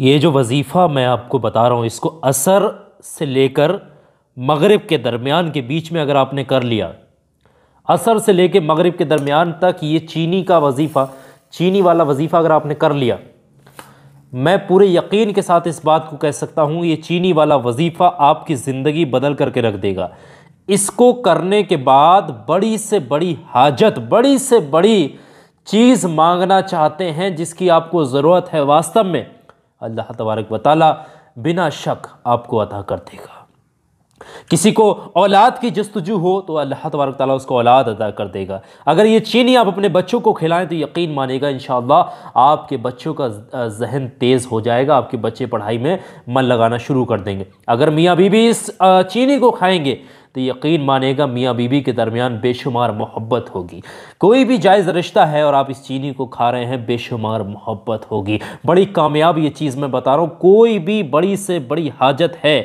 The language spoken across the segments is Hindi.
ये जो वजीफ़ा मैं आपको बता रहा हूँ इसको असर से लेकर मगरिब के दरमियान के बीच में अगर आपने कर लिया असर से लेकर मगरिब के दरमियान तक ये चीनी का वजीफ़ा चीनी वाला वजीफ़ा अगर आपने कर लिया मैं पूरे यकीन के साथ इस बात को कह सकता हूँ ये चीनी वाला वजीफ़ा आपकी ज़िंदगी बदल करके रख देगा इसको करने के बाद बड़ी से बड़ी हाजत बड़ी से बड़ी चीज़ मांगना चाहते हैं जिसकी आपको ज़रूरत है वास्तव में अल्लाह तबारक वाली बिना शक आपको अदा कर देगा किसी को औलाद की जस्तजू हो तो अल्लाह तबारक ताली उसको औलाद अदा कर देगा अगर ये चीनी आप अपने बच्चों को खिलाएं तो यकीन मानेगा इन आपके बच्चों का जहन तेज़ हो जाएगा आपके बच्चे पढ़ाई में मन लगाना शुरू कर देंगे अगर मियाँ बीबी इस चीनी को खाएंगे तो यकीन मानेगा मियाँ बीबी के दरमियान बेशुमार मोहब्बत होगी कोई भी जायज़ रिश्ता है और आप इस चीनी को खा रहे हैं बेशुमार मोहब्बत होगी बड़ी कामयाब ये चीज़ मैं बता रहा हूँ कोई भी बड़ी से बड़ी हाजत है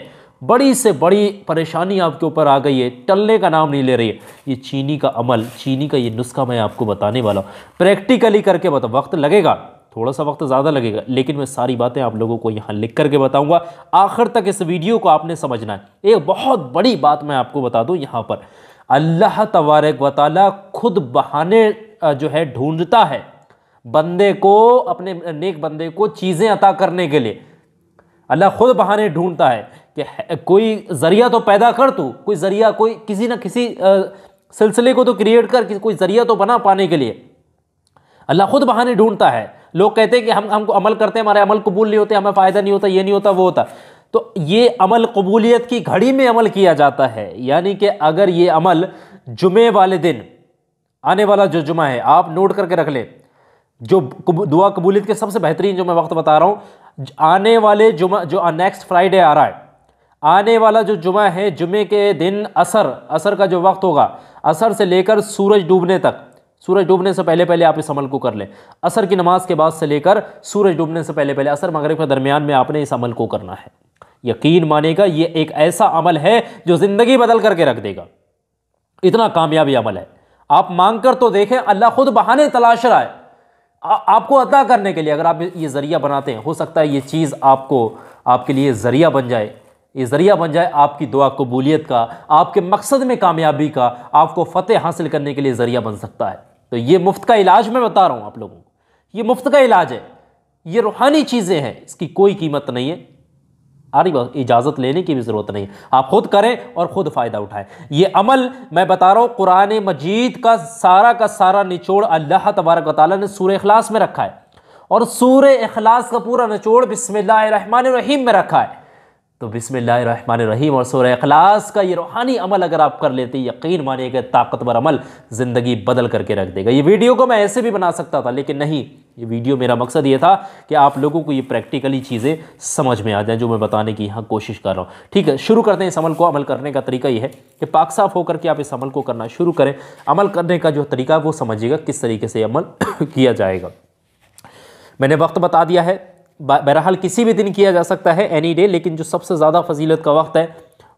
बड़ी से बड़ी परेशानी आपके ऊपर आ गई है टलने का नाम नहीं ले रही है ये चीनी का अमल चीनी का ये नुस्खा मैं आपको बताने वाला हूँ प्रैक्टिकली करके बताओ वक्त लगेगा थोड़ा सा वक्त ज़्यादा लगेगा लेकिन मैं सारी बातें आप लोगों को यहाँ लिख करके बताऊँगा आखिर तक इस वीडियो को आपने समझना है एक बहुत बड़ी बात मैं आपको बता दूँ यहाँ पर अल्लाह तबारक व ताली खुद बहाने जो है ढूंढता है बंदे को अपने नेक बंदे को चीज़ें अता करने के लिए अल्लाह खुद बहाने ढूंढता है कि कोई ज़रिया तो पैदा कर तू कोई ज़रिया कोई किसी ना किसी सिलसिले को तो क्रिएट कर कोई ज़रिया तो बना पाने के लिए अल्लाह खुद बहाने ढूंढता है लोग कहते हैं कि हम हमको अमल करते हैं हमारे अमल कबूल नहीं होते हमें फ़ायदा नहीं होता ये नहीं होता वो होता तो ये अमल कबूलियत की घड़ी में अमल किया जाता है यानी कि अगर ये अमल जुमे वाले दिन आने वाला जो जुमा है आप नोट करके रख लें जो दुआ कबूलियत के सबसे बेहतरीन जो मैं वक्त बता रहा हूँ आने वाले जुमा जो नेक्स्ट फ्राइडे आ रहा है आने वाला जो जुमा है जुमे के दिन असर असर का जो वक्त होगा असर से लेकर सूरज डूबने तक सूरज डूबने से पहले पहले आप इस अमल को कर लें असर की नमाज के बाद से लेकर सूरज डूबने से पहले पहले असर मगरब के दरमियान में आपने इस अमल को करना है यकीन मानेगा ये एक ऐसा अमल है जो ज़िंदगी बदल करके रख देगा इतना कामयाबी अमल है आप मांग कर तो देखें अल्लाह खुद बहाने तलाश रहा है आपको अदा करने के लिए अगर आप ये ज़रिया बनाते हैं हो सकता है ये चीज़ आपको आपके लिए ज़रिया बन जाए ये ज़रिया बन जाए आपकी दुआ कबूलियत का आपके मकसद में कामयाबी का आपको फ़तेह हासिल करने के लिए ज़रिया बन सकता है तो ये मुफ्त का इलाज मैं बता रहा हूँ आप लोगों को ये मुफ्त का इलाज है ये रूहानी चीज़ें हैं इसकी कोई कीमत नहीं है आरी इजाज़त लेने की भी ज़रूरत नहीं है आप खुद करें और ख़ुद फ़ायदा उठाएं ये अमल मैं बता रहा हूँ कुरान मजीद का सारा का सारा निचोड़ अल्लाह तबारक ताली ने सूर अखलास में रखा है और सूर अखलास का पूरा निचोड़ बिसमिल्लर रहीम में रखा है तो बिसमान रहीम और सोरे अखलास का ये रूहानी अमल अगर आप कर लेते यकीन मानिएगा ताकतवर अमल ज़िंदगी बदल करके रख देगा ये वीडियो को मैं ऐसे भी बना सकता था लेकिन नहीं ये वीडियो मेरा मकसद ये था कि आप लोगों को ये प्रैक्टिकली चीज़ें समझ में आ जाएं जो मैं बताने की यहाँ कोशिश कर रहा हूँ ठीक है शुरू करते हैं इस अमल को अमल करने का तरीका ये है कि पाक साफ़ होकर के आप इस अमल को करना शुरू करें अमल करने का जो तरीका वो समझिएगा किस तरीके से अमल किया जाएगा मैंने वक्त बता दिया है बहरहाल किसी भी दिन किया जा सकता है एनी डे लेकिन जो सबसे ज़्यादा फजीलत का वक्त है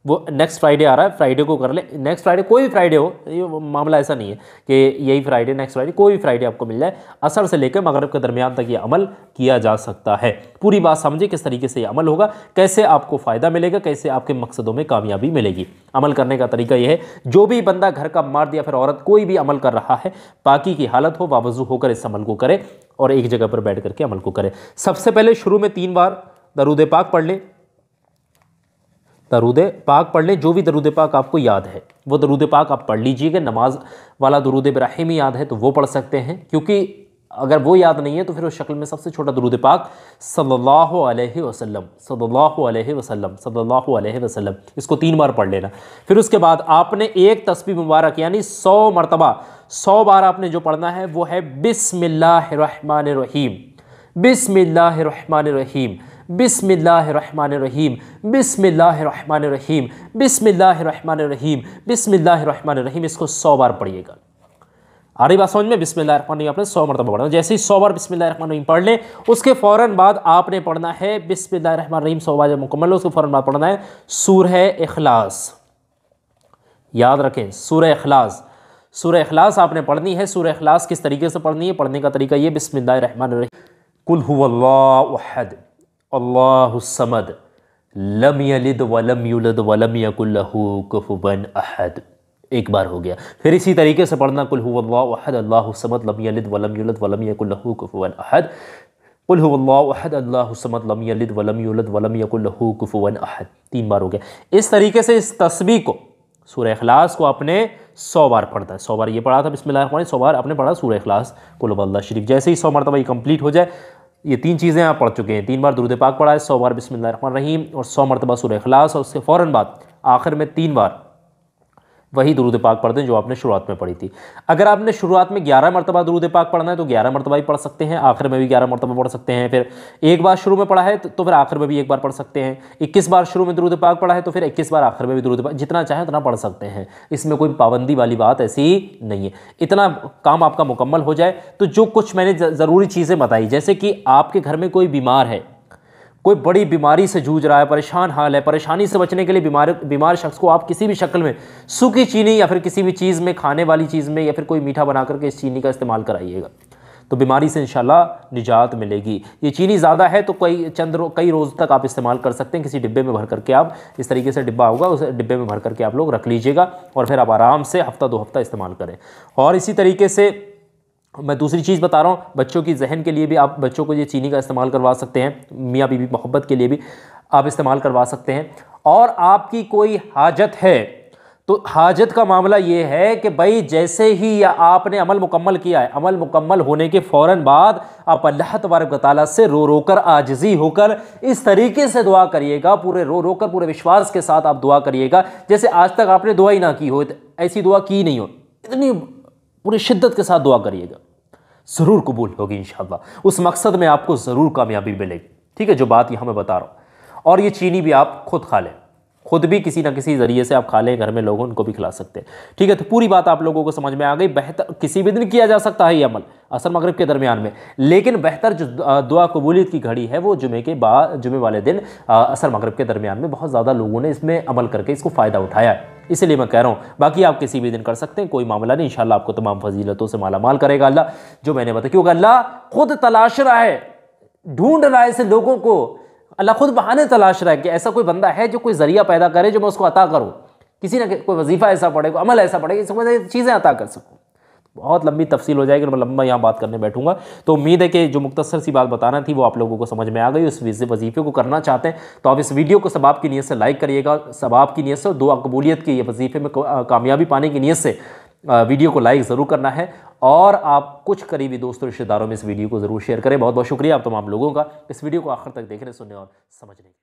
वो नेक्स्ट फ्राइडे आ रहा है फ्राइडे को कर ले नेक्स्ट फ्राइडे कोई भी फ्राइडे हो ये मामला ऐसा नहीं है कि यही फ्राइडे नेक्स्ट फ्राइडे कोई भी फ्राइडे आपको मिल जाए असर से लेकर मगरब के दरमियान तक ये अमल किया जा सकता है पूरी बात समझे किस तरीके से ये अमल होगा कैसे आपको फ़ायदा मिलेगा कैसे आपके मकसदों में कामयाबी मिलेगी अमल करने का तरीका यह है जो भी बंदा घर का मार दिया फिर औरत कोई भी अमल कर रहा है बाकी की हालत हो बावजू होकर इस अमल को करे और एक जगह पर बैठ करके अमल को करें सबसे पहले शुरू में तीन बार दरूद पाक पढ़ लें दरूद पाक पढ़ लें जो भी दरूद पाक आपको याद है वो दरूद पाक आप पढ़ लीजिएगा नमाज वाला दरूद इब्राहिमी याद है तो वो पढ़ सकते हैं क्योंकि अगर वो याद नहीं है तो फिर उस शक्ल में सबसे छोटा दरूद पाक सल्लल्लाहु अलैहि वसल्लम सल्लल्लाहु अलैहि वसल्लम सल्लल्लाहु अलैहि वसल्लम इसको तीन बार पढ़ लेना फिर उसके बाद आपने एक तस्वीर मुबारक यानी सौ मरतबा सौ बार आपने जो पढ़ना है वो है बिसमिल्लाहिर्रहमानिर्रहीम बिसमिल्लाहिर्रहमानिर्रहीम बिसमिल्लाहिर्रहमानिर्रहीम बिसमिल्लाहिर्रहमानिर्रहीम बिसमिल्लाहिर्रहमानिर्रहीम बिसमिल्लाहिर्रहमानिर्रहीम इसको सौ बार पढ़िएगा आ बात समझ में बिस्मिल्लाह बिस्मिल्लाहमान आपने सौ मरतबा पढ़ना जैसे ही सौ बार बिस्मिल्लाह रहमान रहीम पढ़ लें उसके फौरन बाद आपने पढ़ना है बिस्मिल्लाह रहमान रहीम सौ बार मुकम्मल उसके फौरन बाद पढ़ना है सूरह अखलास याद रखें सूरह अखलास सूरह अखलास आपने पढ़नी है सूर्य अखलास किस तरीके से पढ़नी है पढ़ने का तरीका ये बिस्मिल्लाह रहमान रहीम कुल हुल्लाहद अल्लाहमद लम यलिद वलम यूलद वलम यकुल्लहू कुफुबन अहद एक बार हो गया फिर इसी तरीके से पढ़ना कुल हुल्लाहद अल्लाहमद लम यलद वलम युलद अहद कुल हुल्लाहद अल्लाहमद लम यलद वलम अहद तीन बार हो गया इस तरीके से इस तस्वी को सूर्य अखलास को अपने सौ बार पढ़ता है सौ बार ये पढ़ा था बिस्मिल्लाह सौ बार आपने पढ़ा सूर्य अखलास कुल शरीफ जैसे ही सौ मरतबा ये कम्प्लीट हो जाए ये तीन चीज़ें आप पढ़ चुके हैं तीन बार दुरुद पाक पढ़ा है सौ बार बिस्मिल्लाह रहीम और सौ मरतबा सूर्य अखलास और उसके फौरन बाद आखिर में तीन बार वही दरूद पाक पढ़ दें जो आपने शुरुआत में पढ़ी थी अगर आपने शुरुआत में ग्यारह मरतबा दरूद पाक पढ़ना है तो ग्यारह मरतबा ही पढ़ सकते हैं आखिर में भी ग्यारह मरतबा पढ़ सकते हैं फिर एक बार शुरू में पढ़ा है तो, तो फिर आखिर में भी एक बार पढ़ सकते हैं इक्कीस बार शुरू में दरूद पाक पढ़ा है तो फिर इक्कीस बार आखिर में भी दरूद पाक जितना चाहें उतना पढ़ सकते हैं इसमें कोई पाबंदी वाली बात ऐसी नहीं है इतना काम आपका मुकम्मल हो जाए तो जो कुछ मैंने ज़रूरी चीज़ें बताई जैसे कि आपके घर में कोई बीमार है कोई बड़ी बीमारी से जूझ रहा है परेशान हाल है परेशानी से बचने के लिए बीमार बीमार शख्स को आप किसी भी शक्ल में सूखी चीनी या फिर किसी भी चीज़ में खाने वाली चीज़ में या फिर कोई मीठा बना करके इस चीनी का इस्तेमाल कराइएगा तो बीमारी से इंशाल्लाह निजात मिलेगी ये चीनी ज़्यादा है तो कई चंद रो, कई रोज़ तक आप इस्तेमाल कर सकते हैं किसी डिब्बे में भर करके आप इस तरीके से डिब्बा होगा उस डिब्बे में भर करके आप लोग रख लीजिएगा और फिर आप आराम से हफ़्ता दो हफ़्ता इस्तेमाल करें और इसी तरीके से मैं दूसरी चीज़ बता रहा हूँ बच्चों की जहन के लिए भी आप बच्चों को ये चीनी का इस्तेमाल करवा सकते हैं मियाँ बीबी मोहब्बत के लिए भी आप इस्तेमाल करवा सकते हैं और आपकी कोई हाजत है तो हाजत का मामला ये है कि भाई जैसे ही आपने अमल मुकम्मल किया है अमल मुकम्मल होने के फ़ौर बाद आप अल्लाह तबारक ताली से रो रो कर आजजी होकर इस तरीके से दुआ करिएगा पूरे रो रो कर पूरे विश्वास के साथ आप दुआ करिएगा जैसे आज तक आपने दुआ ही ना की हो ऐसी दुआ की नहीं हो इतनी पूरी शिद्दत के साथ दुआ करिएगा ज़रूर कबूल होगी इन उस मकसद में आपको ज़रूर कामयाबी मिलेगी ठीक है जो बात यहाँ मैं बता रहा हूँ और ये चीनी भी आप खुद खा लें खुद भी किसी ना किसी ज़रिए से आप खा लें घर में लोगों उनको भी खिला सकते हैं ठीक है तो पूरी बात आप लोगों को समझ में आ गई बेहतर किसी भी दिन किया जा सकता है ये अमल असर मगरब के दरमियान में लेकिन बेहतर जो दुआ कबूलियत की घड़ी है वो जुमे के बाद जुमे वाले दिन असर मगरब के दरमियान में बहुत ज़्यादा लोगों ने इसमें अमल करके इसको फ़ायदा उठाया है इसलिए मैं कह रहा हूँ बाकी आप किसी भी दिन कर सकते हैं कोई मामला नहीं इंशाल्लाह आपको तमाम फजीलतों से माला माल करेगा अल्लाह जो मैंने बताया क्योंकि अल्लाह खुद तलाश रहा है ढूंढ रहा है ऐसे लोगों को अल्लाह खुद बहाने तलाश रहा है कि ऐसा कोई बंदा है जो कोई जरिया पैदा करे जो मैं उसको अता करूँ किसी ना कोई वजीफ़ा ऐसा पड़े कोई अमल ऐसा पड़े इसको मैं चीज़ें अता कर सकूँ बहुत लंबी तफसील हो जाएगी मैं लंबा यहाँ बात करने बैठूंगा तो उम्मीद है कि जो मुख्तसर सी बात बताना थी वो आप लोगों को समझ में आ गई उस वजीफे को करना चाहते हैं तो आप इस वीडियो को सबाब की नीयत से लाइक करिएगा सबाब की नीयत से दो कबूलियत की वजीफे में कामयाबी पाने की नीयत से वीडियो को लाइक ज़रूर करना है और आप कुछ करीबी दोस्तों रिश्तेदारों में इस वीडियो को ज़रूर शेयर करें बहुत बहुत शुक्रिया आप तमाम लोगों का इस वीडियो को आखिर तक देखने सुनने और समझने